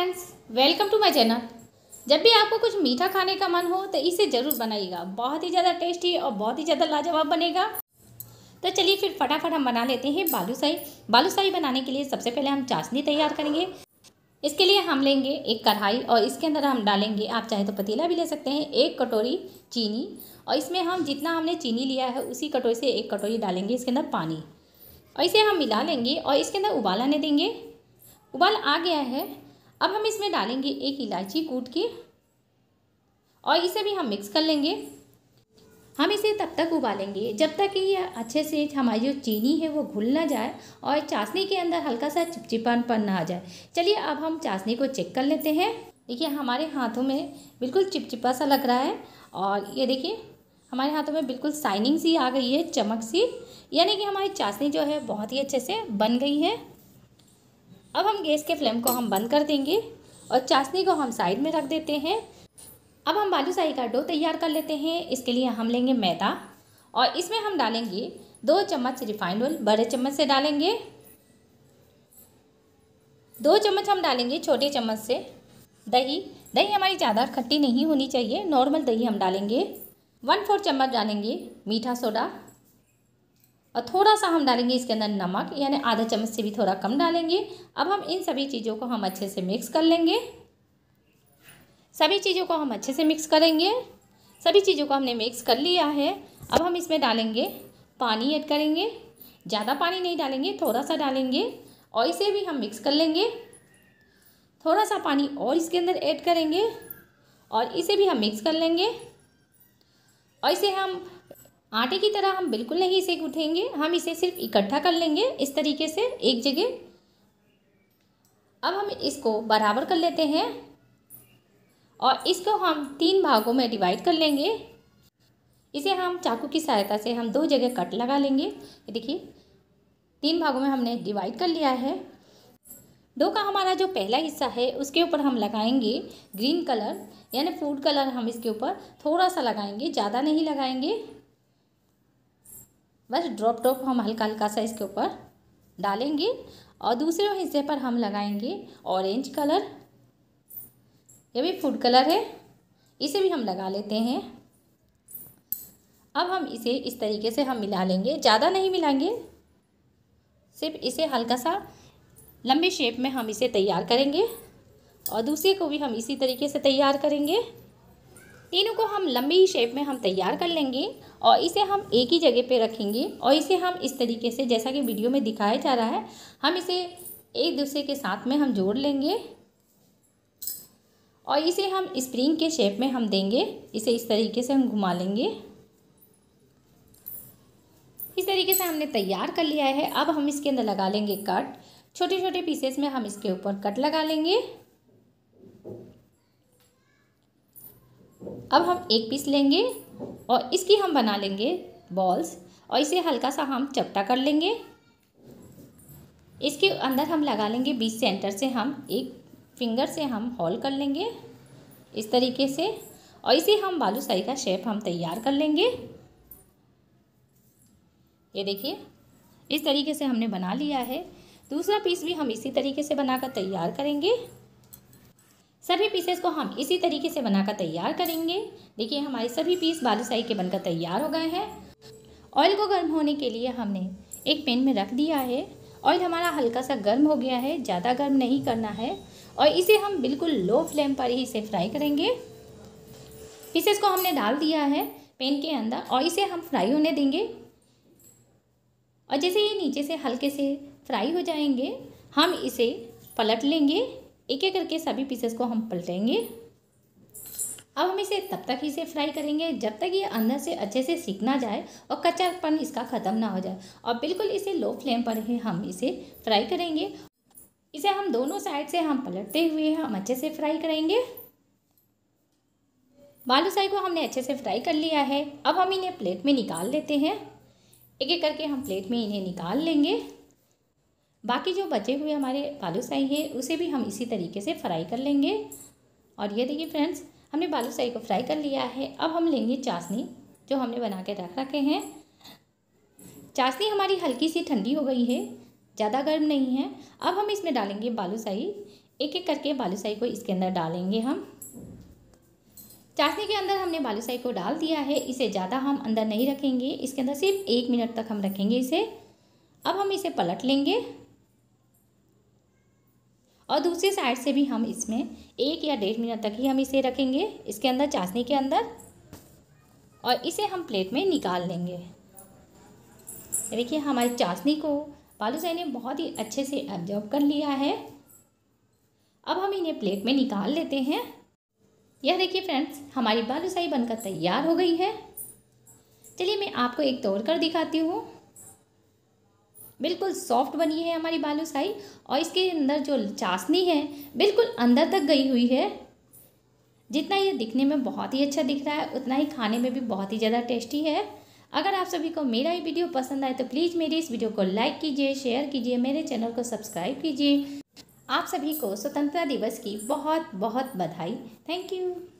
friends welcome to my channel जब भी आपको कुछ मीठा खाने का मन हो तो इसे ज़रूर बनाइएगा बहुत ही ज़्यादा टेस्टी और बहुत ही ज़्यादा लाजवाब बनेगा तो चलिए फिर फटाफट हम बना लेते हैं बालूशाही बालूशाही बनाने के लिए सबसे पहले हम चाशनी तैयार करेंगे इसके लिए हम लेंगे एक कढ़ाई और इसके अंदर हम डालेंगे आप चाहे तो पतीला भी ले सकते हैं एक कटोरी चीनी और इसमें हम जितना हमने चीनी लिया है उसी कटोरी से एक कटोरी डालेंगे इसके अंदर पानी और इसे हम मिला लेंगे और इसके अंदर उबाल आने देंगे उबाल आ गया है अब हम इसमें डालेंगे एक इलायची कूट के और इसे भी हम मिक्स कर लेंगे हम इसे तब तक उबालेंगे जब तक कि यह अच्छे से हमारी जो चीनी है वो घुल ना जाए और चाशनी के अंदर हल्का सा चिपचिपानपन ना आ जाए चलिए अब हम चाशनी को चेक कर लेते हैं देखिए हमारे हाथों में बिल्कुल चिपचिपा सा लग रहा है और ये देखिए हमारे हाथों में बिल्कुल साइनिंग सी आ गई है चमक सी यानी कि हमारी चाशनी जो है बहुत ही अच्छे से बन गई है अब हम गैस के फ्लेम को हम बंद कर देंगे और चाशनी को हम साइड में रख देते हैं अब हम बालूशाही का डो तैयार कर लेते हैं इसके लिए हम लेंगे मैदा और इसमें हम डालेंगे दो चम्मच रिफाइंड ऑयल बड़े चम्मच से डालेंगे दो चम्मच हम डालेंगे छोटे चम्मच से दही दही हमारी ज़्यादा खट्टी नहीं होनी चाहिए नॉर्मल दही हम डालेंगे वन फोर चम्मच डालेंगे मीठा सोडा और थोड़ा सा हम डालेंगे इसके अंदर नमक यानी आधा चम्मच से भी थोड़ा कम डालेंगे अब हम इन सभी चीज़ों को हम अच्छे से मिक्स कर लेंगे सभी चीज़ों को हम अच्छे से मिक्स करेंगे सभी चीज़ों को हमने मिक्स कर लिया है अब हम इसमें डालेंगे पानी ऐड करेंगे ज़्यादा पानी नहीं डालेंगे थोड़ा सा डालेंगे और इसे भी हम मिक्स कर लेंगे थोड़ा सा पानी और इसके अंदर ऐड करेंगे और इसे भी हम मिक्स कर लेंगे और इसे हम आटे की तरह हम बिल्कुल नहीं इसे गूंथेंगे हम इसे सिर्फ इकट्ठा कर लेंगे इस तरीके से एक जगह अब हम इसको बराबर कर लेते हैं और इसको हम तीन भागों में डिवाइड कर लेंगे इसे हम चाकू की सहायता से हम दो जगह कट लगा लेंगे देखिए तीन भागों में हमने डिवाइड कर लिया है दो का हमारा जो पहला हिस्सा है उसके ऊपर हम लगाएंगे ग्रीन कलर यानी फूड कलर हम इसके ऊपर थोड़ा सा लगाएंगे ज़्यादा नहीं लगाएंगे बस ड्रॉप ड्रॉप हम हल्का हल्का सा इसके ऊपर डालेंगे और दूसरे हिस्से पर हम लगाएंगे ऑरेंज कलर ये भी फूड कलर है इसे भी हम लगा लेते हैं अब हम इसे इस तरीके से हम मिला लेंगे ज़्यादा नहीं मिलाएंगे सिर्फ इसे हल्का सा लंबे शेप में हम इसे तैयार करेंगे और दूसरे को भी हम इसी तरीके से तैयार करेंगे तीनों को हम लंबी ही शेप में हम तैयार कर लेंगे और इसे हम एक ही जगह पे रखेंगे और इसे हम इस तरीके से जैसा कि वीडियो में दिखाया जा रहा है हम इसे एक दूसरे के साथ में हम जोड़ लेंगे और इसे हम स्प्रिंग के शेप में हम देंगे इसे इस तरीके से हम घुमा लेंगे इस तरीके से हमने तैयार कर लिया है अब हम इसके अंदर लगा लेंगे कट छोटे छोटे पीसेस में हम इसके ऊपर कट लगा लेंगे अब हम एक पीस लेंगे और इसकी हम बना लेंगे बॉल्स और इसे हल्का सा हम चपटा कर लेंगे इसके अंदर हम लगा लेंगे बीच सेंटर से हम एक फिंगर से हम हॉल कर लेंगे इस तरीके से और इसे हम साई का शेप हम तैयार कर लेंगे ये देखिए इस तरीके से हमने बना लिया है दूसरा पीस भी हम इसी तरीके से बनाकर तैयार करेंगे सभी पीसेस को हम इसी तरीके से बनाकर तैयार करेंगे देखिए हमारे सभी पीस बालूसाई के बनकर तैयार हो गए हैं ऑयल को गर्म होने के लिए हमने एक पेन में रख दिया है ऑयल हमारा हल्का सा गर्म हो गया है ज़्यादा गर्म नहीं करना है और इसे हम बिल्कुल लो फ्लेम पर ही इसे फ्राई करेंगे पीसेस को हमने डाल दिया है पेन के अंदर और इसे हम फ्राई होने देंगे और जैसे ये नीचे से हल्के से फ्राई हो जाएंगे हम इसे पलट लेंगे एक एक करके सभी पीसेस को हम पलटेंगे अब हम इसे तब तक इसे फ्राई करेंगे जब तक ये अंदर से अच्छे से सीख ना जाए और कच्चापन इसका ख़त्म ना हो जाए और बिल्कुल इसे लो फ्लेम पर ही हम इसे फ्राई करेंगे इसे हम दोनों साइड से हम पलटते हुए हम अच्छे से फ्राई करेंगे बालू साई को हमने अच्छे से फ्राई कर लिया है अब हम इन्हें प्लेट में निकाल लेते हैं एक एक करके हम प्लेट में इन्हें निकाल लेंगे बाकी जो बचे हुए हमारे बालूसाही है उसे भी हम इसी तरीके से फ्राई कर लेंगे और ये देखिए फ्रेंड्स हमने बालूसाही को फ्राई कर लिया है अब हम लेंगे चाशनी जो हमने बना के रख रखे हैं चाशनी हमारी हल्की सी ठंडी हो गई है ज़्यादा गर्म नहीं है अब हम इसमें डालेंगे बालूसाही एक एक करके बालूसाही को इसके अंदर डालेंगे हम चाशनी के अंदर हमने बालूसाही को डाल दिया है इसे ज़्यादा हम अंदर नहीं रखेंगे इसके अंदर सिर्फ एक मिनट तक हम रखेंगे इसे अब हम इसे पलट लेंगे और दूसरी साइड से भी हम इसमें एक या डेढ़ मिनट तक ही हम इसे रखेंगे इसके अंदर चाशनी के अंदर और इसे हम प्लेट में निकाल लेंगे देखिए हमारी चाशनी को बालू ने बहुत ही अच्छे से एब्जॉर्ब कर लिया है अब हम इन्हें प्लेट में निकाल लेते हैं यह देखिए फ्रेंड्स हमारी बालूसाई बनकर तैयार हो गई है चलिए मैं आपको एक तोड़ कर दिखाती हूँ बिल्कुल सॉफ्ट बनी है हमारी साई और इसके अंदर जो चाशनी है बिल्कुल अंदर तक गई हुई है जितना ये दिखने में बहुत ही अच्छा दिख रहा है उतना ही खाने में भी बहुत ही ज़्यादा टेस्टी है अगर आप सभी को मेरा ये वीडियो पसंद आए तो प्लीज़ मेरी इस वीडियो को लाइक कीजिए शेयर कीजिए मेरे चैनल को सब्सक्राइब कीजिए आप सभी को स्वतंत्रता दिवस की बहुत बहुत बधाई थैंक यू